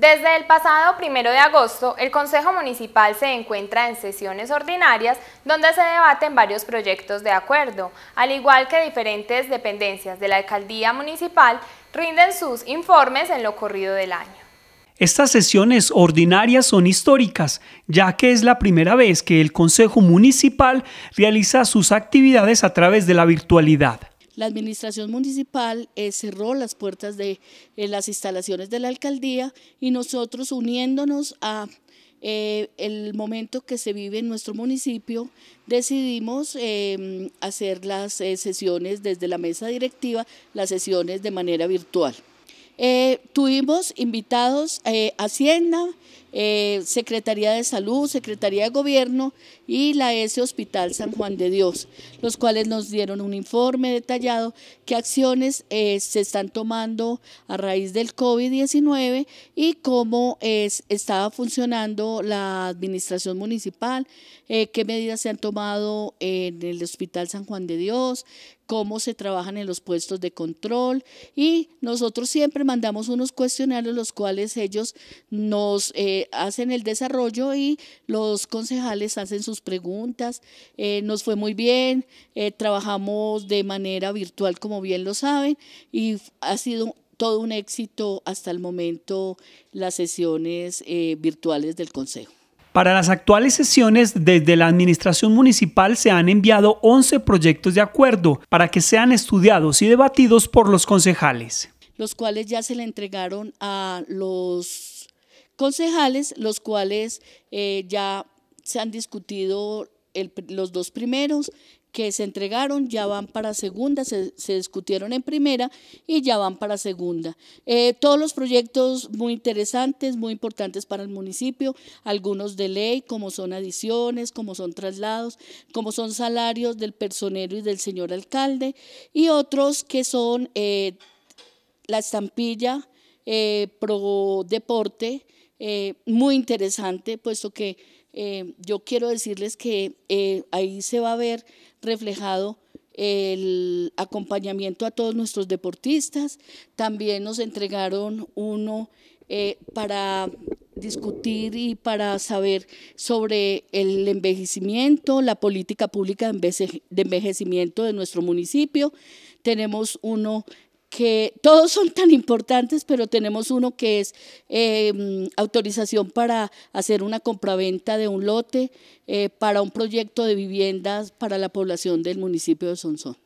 Desde el pasado 1 de agosto, el Consejo Municipal se encuentra en sesiones ordinarias donde se debaten varios proyectos de acuerdo, al igual que diferentes dependencias de la Alcaldía Municipal rinden sus informes en lo corrido del año. Estas sesiones ordinarias son históricas, ya que es la primera vez que el Consejo Municipal realiza sus actividades a través de la virtualidad la administración municipal eh, cerró las puertas de eh, las instalaciones de la alcaldía y nosotros uniéndonos a eh, el momento que se vive en nuestro municipio, decidimos hacer las sesiones desde la mesa directiva, las sesiones de manera virtual. Eh, tuvimos invitados eh, Hacienda, eh, Secretaría de Salud, Secretaría de Gobierno y la S Hospital San Juan de Dios, los cuales nos dieron un informe detallado qué acciones se están tomando a raíz del COVID-19 y cómo es, estaba funcionando la administración municipal, qué medidas se han tomado en el Hospital San Juan de Dios, cómo se trabajan en los puestos de control y nosotros siempre mandamos unos cuestionarios los cuales ellos nos eh, hacen el desarrollo y los concejales hacen sus preguntas. Eh, nos fue muy bien, eh, trabajamos de manera virtual como bien lo saben y ha sido todo un éxito hasta el momento las sesiones virtuales del Consejo. Para las actuales sesiones, desde la Administración Municipal se han enviado 11 proyectos de acuerdo para que sean estudiados y debatidos por los concejales. Los cuales ya se le entregaron a los concejales, los cuales eh, ya se han discutido los dos primeros que se entregaron ya van para segunda, se, discutieron en primera y ya van para segunda. Eh, todos los proyectos muy interesantes, muy importantes para el municipio, algunos de ley, como son adiciones, como son traslados, como son salarios del personero y del señor alcalde, y otros que son eh, la estampilla eh, pro deporte, eh, muy interesante, puesto que eh, yo quiero decirles que eh, ahí se va a ver reflejado el acompañamiento a todos nuestros deportistas. También nos entregaron uno para discutir y para saber sobre el envejecimiento, la política pública de envejecimiento de nuestro municipio. Tenemos uno que todos son tan importantes, pero tenemos uno que es em, autorización para hacer una compraventa de un lote eh, para un proyecto de viviendas para la población del municipio de Sonsón.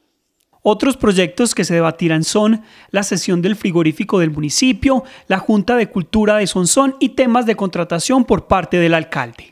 Otros proyectos que se debatirán son la sesión del frigorífico del municipio, la Junta de Cultura de Sonsón y temas de contratación por parte del alcalde.